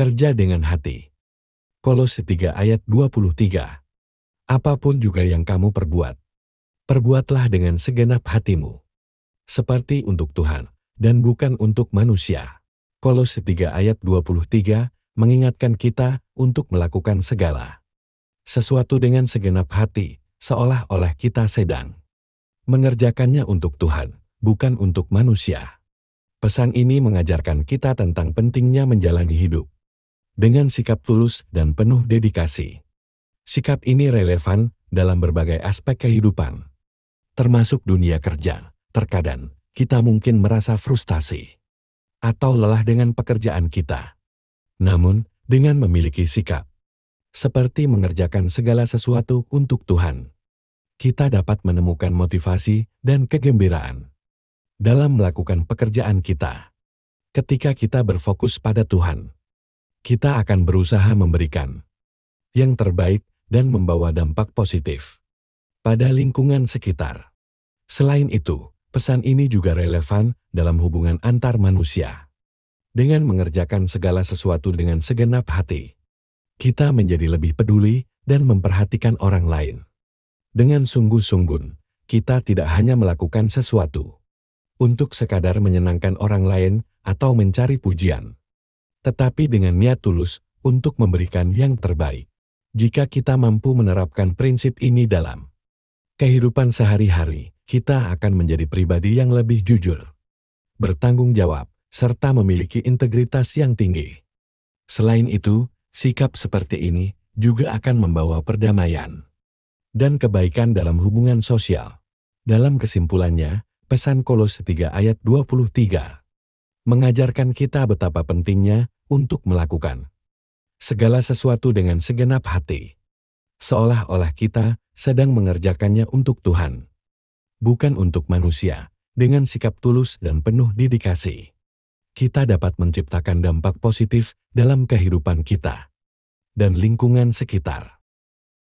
Kerja dengan hati. Kolose 3 ayat 23. Apapun juga yang kamu perbuat, perbuatlah dengan segenap hatimu. Seperti untuk Tuhan, dan bukan untuk manusia. Kolose 3 ayat 23 mengingatkan kita untuk melakukan segala sesuatu dengan segenap hati, seolah-olah kita sedang mengerjakannya untuk Tuhan, bukan untuk manusia. Pesan ini mengajarkan kita tentang pentingnya menjalani hidup dengan sikap tulus dan penuh dedikasi. Sikap ini relevan dalam berbagai aspek kehidupan, termasuk dunia kerja. Terkadang, kita mungkin merasa frustasi atau lelah dengan pekerjaan kita. Namun, dengan memiliki sikap seperti mengerjakan segala sesuatu untuk Tuhan, kita dapat menemukan motivasi dan kegembiraan dalam melakukan pekerjaan kita ketika kita berfokus pada Tuhan kita akan berusaha memberikan yang terbaik dan membawa dampak positif pada lingkungan sekitar. Selain itu, pesan ini juga relevan dalam hubungan antar manusia. Dengan mengerjakan segala sesuatu dengan segenap hati, kita menjadi lebih peduli dan memperhatikan orang lain. Dengan sungguh-sungguh, kita tidak hanya melakukan sesuatu untuk sekadar menyenangkan orang lain atau mencari pujian tetapi dengan niat tulus untuk memberikan yang terbaik. Jika kita mampu menerapkan prinsip ini dalam kehidupan sehari-hari, kita akan menjadi pribadi yang lebih jujur, bertanggung jawab, serta memiliki integritas yang tinggi. Selain itu, sikap seperti ini juga akan membawa perdamaian dan kebaikan dalam hubungan sosial. Dalam kesimpulannya, pesan Kolose 3 ayat 23 mengajarkan kita betapa pentingnya untuk melakukan segala sesuatu dengan segenap hati. Seolah-olah kita sedang mengerjakannya untuk Tuhan, bukan untuk manusia, dengan sikap tulus dan penuh dedikasi. Kita dapat menciptakan dampak positif dalam kehidupan kita dan lingkungan sekitar.